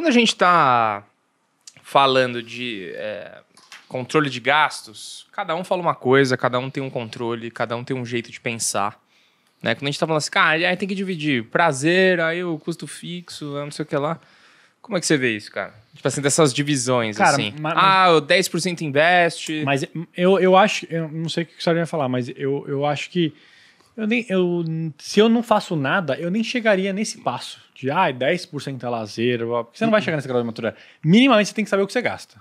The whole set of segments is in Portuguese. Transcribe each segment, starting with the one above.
quando a gente está falando de é, controle de gastos, cada um fala uma coisa, cada um tem um controle, cada um tem um jeito de pensar. Né? Quando a gente está falando assim, cara, ah, aí tem que dividir prazer, aí o custo fixo, não sei o que lá. Como é que você vê isso, cara? Tipo assim, dessas divisões, cara, assim. Mas, ah, o 10% investe. Mas eu, eu acho, eu não sei o que o Sérgio falar, mas eu, eu acho que eu nem, eu, se eu não faço nada, eu nem chegaria nesse passo de ah, 10% é lazer. Porque você não vai uhum. chegar nesse grau de maturidade. Minimamente você tem que saber o que você gasta.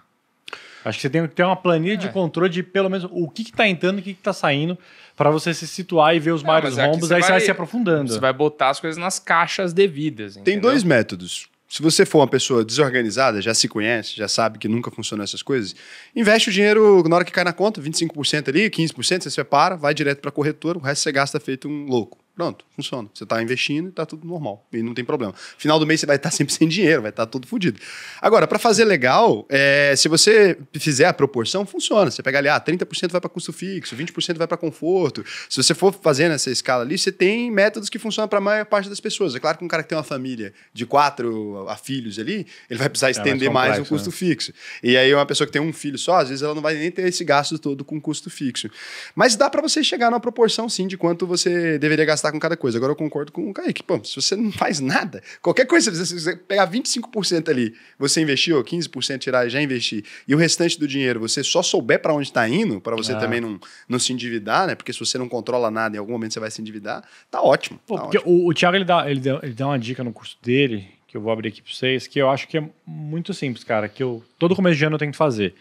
Acho que você tem que ter uma planilha é. de controle de pelo menos o que está entrando e o que está saindo para você se situar e ver os não, maiores é rombos, aí vai, você vai se aprofundando. Você vai botar as coisas nas caixas devidas. Entendeu? Tem dois métodos. Se você for uma pessoa desorganizada, já se conhece, já sabe que nunca funcionam essas coisas, investe o dinheiro na hora que cai na conta, 25% ali, 15%, você separa, vai direto para a corretora, o resto você gasta feito um louco. Pronto, funciona. Você está investindo e está tudo normal. E não tem problema. Final do mês você vai estar tá sempre sem dinheiro, vai estar tá tudo fodido. Agora, para fazer legal, é, se você fizer a proporção, funciona. Você pega ali, ah, 30% vai para custo fixo, 20% vai para conforto. Se você for fazendo essa escala ali, você tem métodos que funcionam para a maior parte das pessoas. É claro que um cara que tem uma família de quatro a filhos ali, ele vai precisar estender é mais, complexo, mais, o custo né? fixo. E aí, uma pessoa que tem um filho só, às vezes ela não vai nem ter esse gasto todo com custo fixo. Mas dá para você chegar numa proporção, sim, de quanto você deveria gastar gastar com cada coisa. Agora eu concordo com o Kaique. Pô, se você não faz nada, qualquer coisa, se você pegar 25% ali, você investiu 15% tirar e já investir, e o restante do dinheiro você só souber para onde está indo, para você é. também não, não se endividar, né? Porque se você não controla nada, em algum momento você vai se endividar, tá ótimo. Pô, tá ótimo. O, o Thiago ele dá, ele, dá, ele dá uma dica no curso dele, que eu vou abrir aqui para vocês, que eu acho que é muito simples, cara, que eu todo começo de ano eu tenho que fazer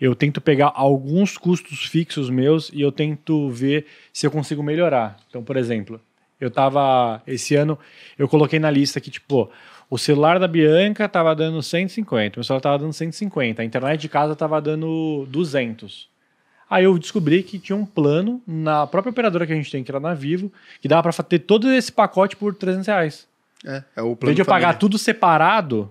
eu tento pegar alguns custos fixos meus e eu tento ver se eu consigo melhorar. Então, por exemplo, eu tava. Esse ano eu coloquei na lista que, tipo, o celular da Bianca tava dando 150, meu celular tava dando 150, a internet de casa tava dando 200. Aí eu descobri que tinha um plano na própria operadora que a gente tem, que era na Vivo, que dava para ter todo esse pacote por 300 reais. É, é o plano. Em vez de eu família. pagar tudo separado,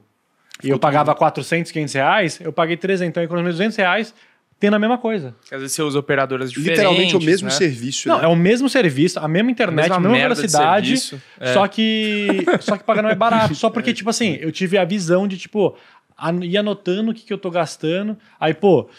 e eu pagava 400, 500 reais, eu paguei 300, então eu economizei 200 reais tendo a mesma coisa. Às vezes você usa operadoras diferentes. Literalmente o mesmo né? serviço. Não, né? é o mesmo serviço, a mesma internet, a mesma, a mesma velocidade. É. Só que. Só que pagar não é barato. Só porque, é. tipo assim, eu tive a visão de, tipo, an ir anotando o que, que eu tô gastando. Aí, pô,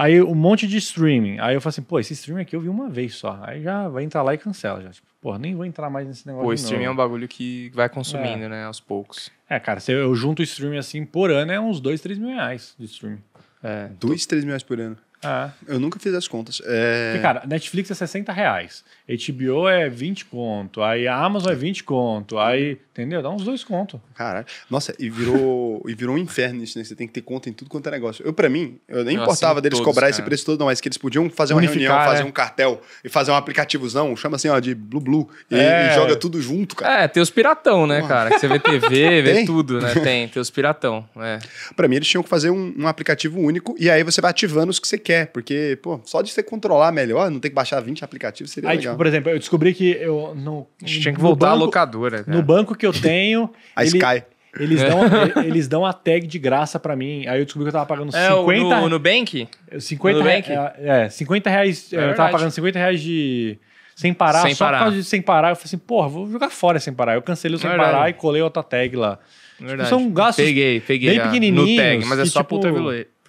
Aí um monte de streaming. Aí eu falo assim, pô, esse streaming aqui eu vi uma vez só. Aí já vai entrar lá e cancela. Já. Tipo, pô, nem vou entrar mais nesse negócio. Pô, streaming é um bagulho que vai consumindo, é. né, aos poucos. É, cara, se eu junto streaming assim por ano é uns 2, 3 mil reais de streaming. É. três mil reais por ano. É. Eu nunca fiz as contas. É... Porque, cara, Netflix é 60 reais, HBO é 20 conto, aí a Amazon é 20 conto, aí, entendeu? Dá uns dois conto. Caralho. Nossa, e virou, e virou um inferno isso, né? Você tem que ter conta em tudo quanto é negócio. Eu, para mim, eu nem eu importava deles todos, cobrar cara. esse preço todo, não, mas é que eles podiam fazer Unificar, uma reunião, fazer é. um cartel e fazer um aplicativozão, chama assim, ó, de Blue Blue, e, é. e joga tudo junto, cara. É, tem os piratão, né, cara? Que você vê TV, vê tudo, né? Tem, tem os piratão. É. Pra mim, eles tinham que fazer um, um aplicativo único e aí você vai ativando os que você quer quer, porque, pô, só de você controlar melhor, não ter que baixar 20 aplicativos seria Aí, tipo, legal. Tipo, por exemplo, eu descobri que eu não tinha que voltar banco, locadora, No né? banco que eu tenho, a ele, Sky eles dão, eles dão a tag de graça para mim. Aí eu descobri que eu tava pagando é, 50... no bank 50 é, é, é, 50 reais... É eu é tava pagando 50 reais de... Sem parar, sem só parar. por causa de sem parar. Eu falei assim, porra, vou jogar fora sem parar. Eu cancelei o sem verdade. parar e colei outra tag lá. Tipo, são gastos peguei, peguei bem pequenininhos. No tag, mas é que, só tipo, pro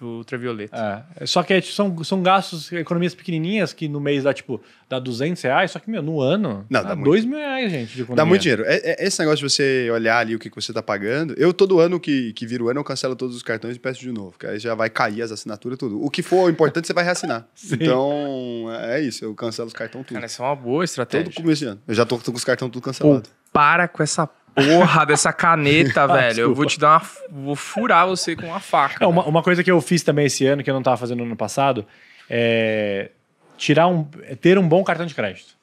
pro tipo, ultravioleta. É. Só que é, tipo, são, são gastos, economias pequenininhas que no mês dá tipo, dá 200 reais, só que, meu, no ano, Não, dá, 2 ah, mil reais, gente. dá muito dinheiro. É, é, esse negócio de você olhar ali o que, que você tá pagando. Eu, todo ano que, que vira o ano, eu cancelo todos os cartões e peço de novo, que aí já vai cair as assinaturas tudo. O que for importante, você vai reassinar. Sim. Então, é isso, eu cancelo os cartões tudo. Cara, essa é uma boa estratégia. Todo começo de ano. Eu já tô, tô com os cartões tudo cancelado. Pô, para com essa porra dessa caneta, ah, velho. Eu vou te dar uma. Vou furar você com uma faca. É, uma, uma, coisa que eu fiz também esse ano, que eu não estava fazendo no ano passado, é tirar um, é ter um bom cartão de crédito.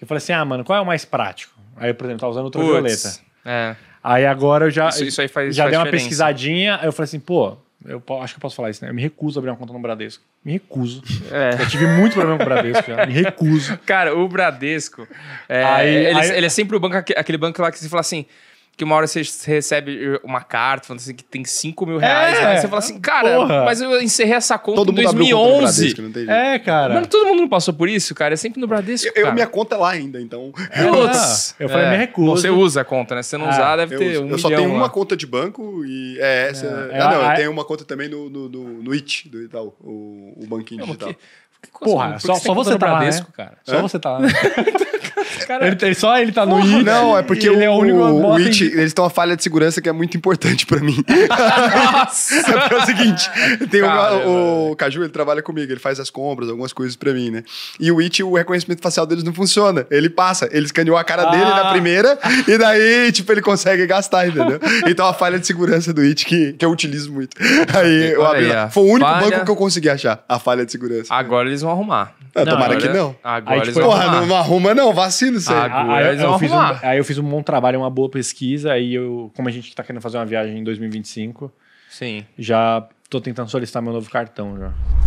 Eu falei assim, ah, mano, qual é o mais prático? Aí, por exemplo, eu tá tava usando ultravioleta. É. Aí agora eu já. Isso, isso aí faz. Já faz dei uma diferença. pesquisadinha, aí eu falei assim, pô, eu acho que eu posso falar isso, né? Eu me recuso a abrir uma conta no Bradesco. Me recuso. É. Eu tive muito problema com o Bradesco já. Me recuso. Cara, o Bradesco. É, aí, ele, é aí... ele, é sempre o banco, aquele banco lá que você fala assim que uma hora você recebe uma carta falando assim que tem 5 mil reais. É, aí né? você fala assim, cara, porra. mas eu encerrei essa conta todo em 2011. Conta Bradesco, é, cara. todo mundo não passou por isso, cara. É sempre no Bradesco. Eu, minha conta é lá ainda, então. É, ah, eu falei, é. me recuso. Você usa a conta, né? Se você não ah, usar, deve ter. Um eu só tenho lá. uma conta de banco e é essa. É, ah, não, eu ah, tenho é. uma conta também no, no, no, no IT do Itaú, o, o banquinho digital. Porra, só, só tá você tá né? Bradesco, lá, né? cara. Só você tá lá. Cara, ele, só ele tá no Porra, IT. Não, é porque ele o, é o único o, IT, em... eles têm uma falha de segurança que é muito importante pra mim. Nossa! é, é o seguinte, tem Cara, um, o Caju, ele trabalha comigo, ele faz as compras, algumas coisas pra mim, né? E o IT, o reconhecimento facial deles não funciona. Ele passa, ele escaneou a cara ah. dele na primeira e daí, tipo, ele consegue gastar, entendeu? Então, a falha de segurança do IT que, que eu utilizo muito. Aí, eu abri, aí, foi o único falha... banco que eu consegui achar, a falha de segurança. Agora eles eles vão arrumar. Não, é, não, tomara agora, que não. Agora aí, tipo, eles vão porra, arrumar. não arruma não, vacina isso ah, aí. Agora aí, eles vão eu fiz um, aí eu fiz um bom trabalho, uma boa pesquisa, aí eu, como a gente tá querendo fazer uma viagem em 2025, Sim. já tô tentando solicitar meu novo cartão já.